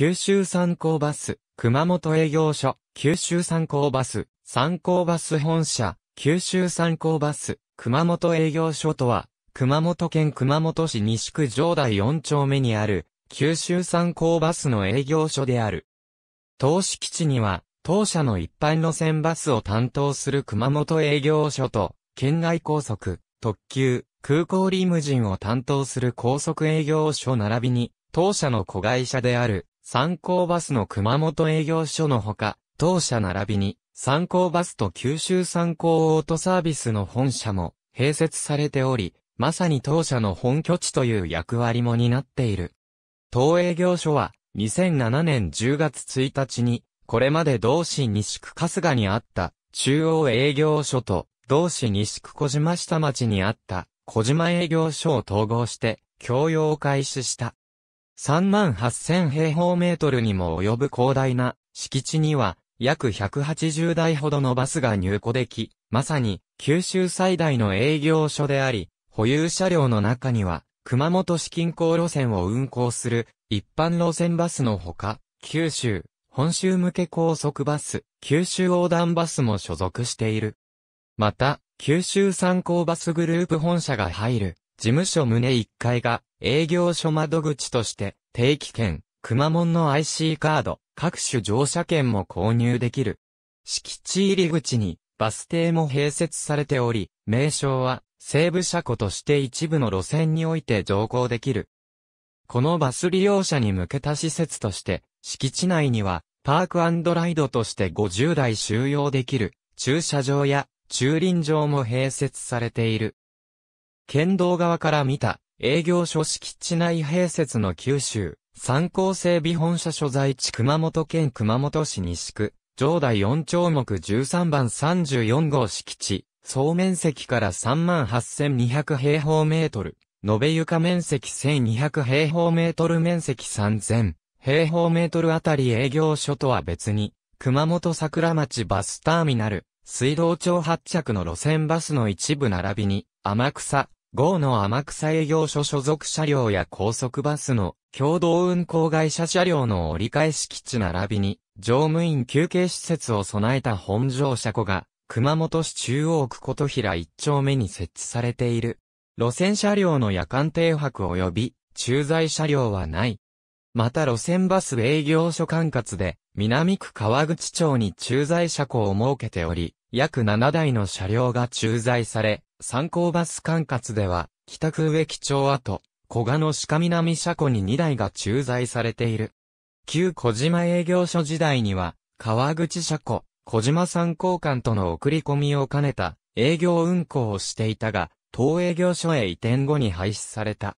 九州参考バス、熊本営業所、九州参考バス、参考バス本社、九州参考バス、熊本営業所とは、熊本県熊本市西区上台4丁目にある、九州参考バスの営業所である。投資基地には、当社の一般路線バスを担当する熊本営業所と、県外高速、特急、空港リムジンを担当する高速営業所並びに、当社の子会社である、参考バスの熊本営業所のほか、当社並びに、参考バスと九州参考オートサービスの本社も併設されており、まさに当社の本拠地という役割も担っている。当営業所は、2007年10月1日に、これまで同市西区春日にあった中央営業所と同市西区小島下町にあった小島営業所を統合して、共用を開始した。3万8000平方メートルにも及ぶ広大な敷地には約180台ほどのバスが入庫でき、まさに九州最大の営業所であり、保有車両の中には熊本市近郊路線を運行する一般路線バスのほか、九州、本州向け高速バス、九州横断バスも所属している。また、九州参考バスグループ本社が入る、事務所棟1階が営業所窓口として定期券、熊門の IC カード、各種乗車券も購入できる。敷地入り口にバス停も併設されており、名称は西部車庫として一部の路線において乗降できる。このバス利用者に向けた施設として、敷地内にはパークライドとして50台収容できる駐車場や駐輪場も併設されている。県道側から見た、営業所敷地内併設の九州、参考整備本社所在地熊本県熊本市西区、上代4丁目13番34号敷地、総面積から38,200平方メートル、延べ床面積1,200平方メートル面積3,000平方メートルあたり営業所とは別に、熊本桜町バスターミナル、水道町発着の路線バスの一部並びに、天草、号の天草営業所所属車両や高速バスの共同運行会社車両の折り返し基地並びに乗務員休憩施設を備えた本庄車庫が熊本市中央区琴平一丁目に設置されている。路線車両の夜間停泊及び駐在車両はない。また路線バス営業所管轄で南区川口町に駐在車庫を設けており、約7台の車両が駐在され、参考バス管轄では、北区植木町跡、小賀の鹿南車庫に2台が駐在されている。旧小島営業所時代には、川口車庫、小島参考館との送り込みを兼ねた営業運行をしていたが、当営業所へ移転後に廃止された。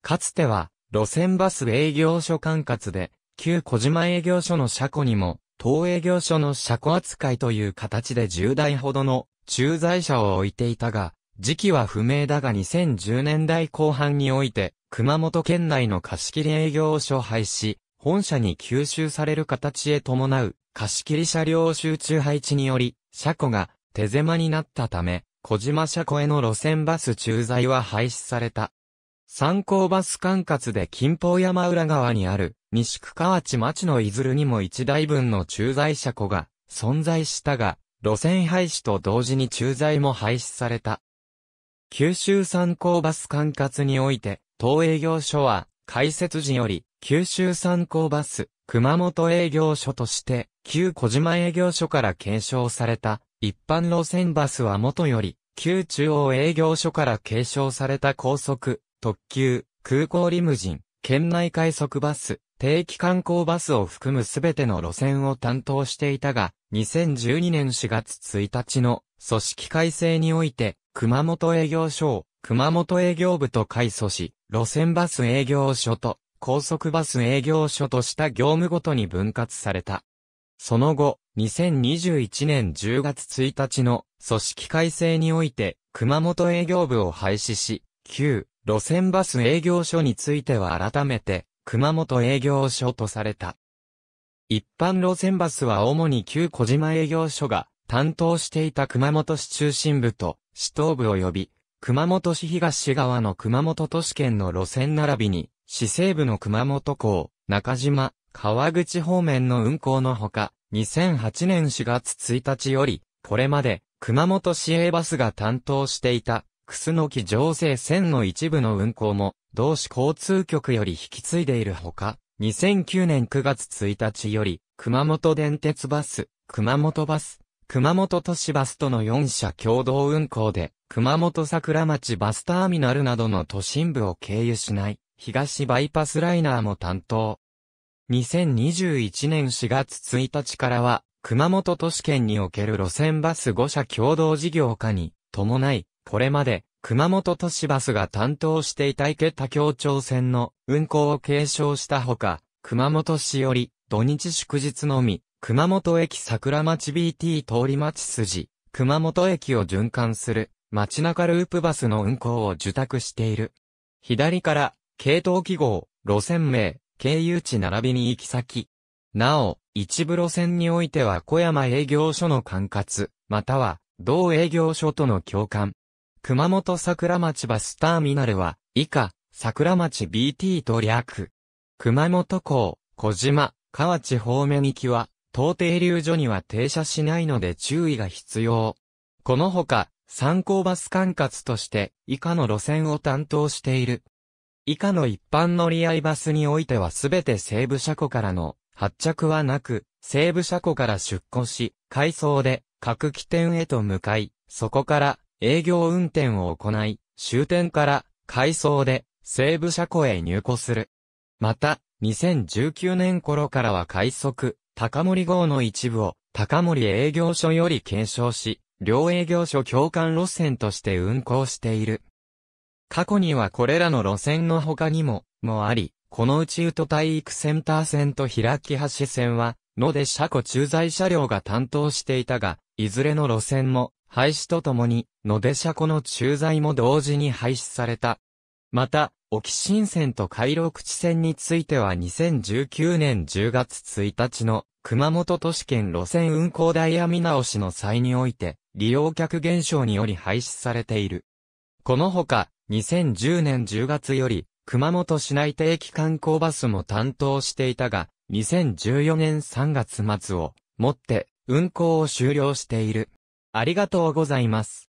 かつては、路線バス営業所管轄で、旧小島営業所の車庫にも、当営業所の車庫扱いという形で10台ほどの駐在者を置いていたが、時期は不明だが2010年代後半において、熊本県内の貸し切り営業を所配し、本社に吸収される形へ伴う、貸し切り車両集中配置により、車庫が手狭になったため、小島車庫への路線バス駐在は廃止された。参考バス管轄で近方山浦川にある西区河内町のいずるにも一台分の駐在車庫が存在したが、路線廃止と同時に駐在も廃止された。九州参考バス管轄において、当営業所は、開設時より、九州参考バス、熊本営業所として、旧小島営業所から継承された、一般路線バスは元より、旧中央営業所から継承された高速、特急、空港リムジン、県内快速バス、定期観光バスを含むすべての路線を担当していたが、2012年4月1日の組織改正において、熊本営業所熊本営業部と改組し、路線バス営業所と高速バス営業所とした業務ごとに分割された。その後、2021年10月1日の組織改正において、熊本営業部を廃止し、旧路線バス営業所については改めて、熊本営業所とされた。一般路線バスは主に旧小島営業所が担当していた熊本市中心部と市東部及び熊本市東側の熊本都市圏の路線並びに市西部の熊本港、中島、川口方面の運行のほか、2008年4月1日より、これまで熊本市営バスが担当していた楠木上西線の一部の運行も、同市交通局より引き継いでいるほか、2009年9月1日より、熊本電鉄バス、熊本バス、熊本都市バスとの4社共同運行で、熊本桜町バスターミナルなどの都心部を経由しない、東バイパスライナーも担当。2021年4月1日からは、熊本都市圏における路線バス5社共同事業化に、伴い、これまで、熊本都市バスが担当していた池田協調線の運行を継承したほか、熊本市より土日祝日のみ、熊本駅桜町 BT 通り町筋、熊本駅を循環する街中ループバスの運行を受託している。左から、系統記号、路線名、経由地並びに行き先。なお、一部路線においては小山営業所の管轄、または、同営業所との共感、熊本桜町バスターミナルは、以下、桜町 BT と略。熊本港、小島、河内方面行きは、東停留所には停車しないので注意が必要。このほか、参考バス管轄として、以下の路線を担当している。以下の一般乗り合いバスにおいてはすべて西部車庫からの発着はなく、西部車庫から出庫し、回送で各起点へと向かい、そこから営業運転を行い、終点から改装で西部車庫へ入庫する。また、2019年頃からは快速、高森号の一部を高森営業所より継承し、両営業所共感路線として運行している。過去にはこれらの路線の他にも、もあり、このうち宇都体育センター線と開き橋線は、ので車庫駐在車両が担当していたが、いずれの路線も、廃止とともに、野出車庫の駐在も同時に廃止された。また、沖新線と回廊口線については2019年10月1日の熊本都市圏路線運行ダイヤ見直しの際において、利用客減少により廃止されている。このほか、2010年10月より、熊本市内定期観光バスも担当していたが、2014年3月末をもって運行を終了している。ありがとうございます。